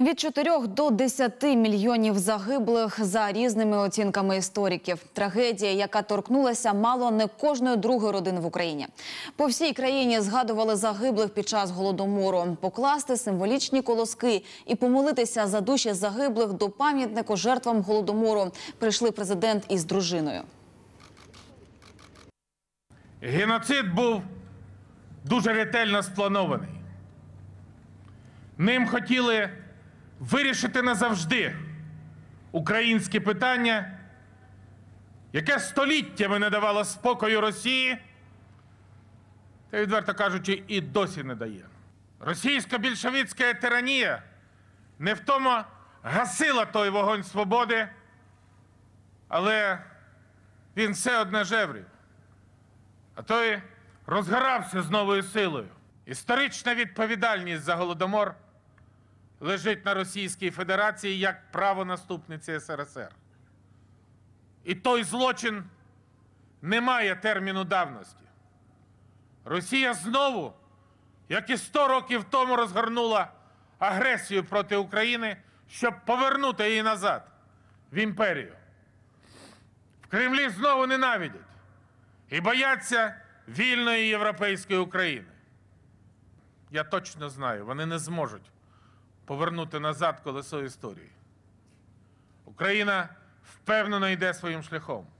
Від 4 до 10 мільйонів загиблих за різними оцінками істориків. Трагедія, яка торкнулася мало не кожної другої родини в Україні. По всій країні згадували загиблих під час голодомору. Покласти символічні колоски і помолитися за душі загиблих до пам'ятнику жертвам голодомору. Прийшли президент із дружиною. Геноцид був дуже ретельно спланований. Ним хотіли вирішити назавжди українське питання, яке століттями не давало спокою Росії, та, відверто кажучи, і досі не дає. Російсько-більшовицька тиранія не в тому гасила той вогонь свободи, але він все одне жеврів, а той розгорався з новою силою. Історична відповідальність за голодомор лежить на Російській Федерації як правонаступниці СРСР. І той злочин не має терміну давності. Росія знову, як і 100 років тому, розгорнула агресію проти України, щоб повернути її назад в імперію. В Кремлі знову ненавидять і бояться вільної європейської України. Я точно знаю, вони не зможуть повернути назад колесо історії. Україна впевнено йде своїм шляхом.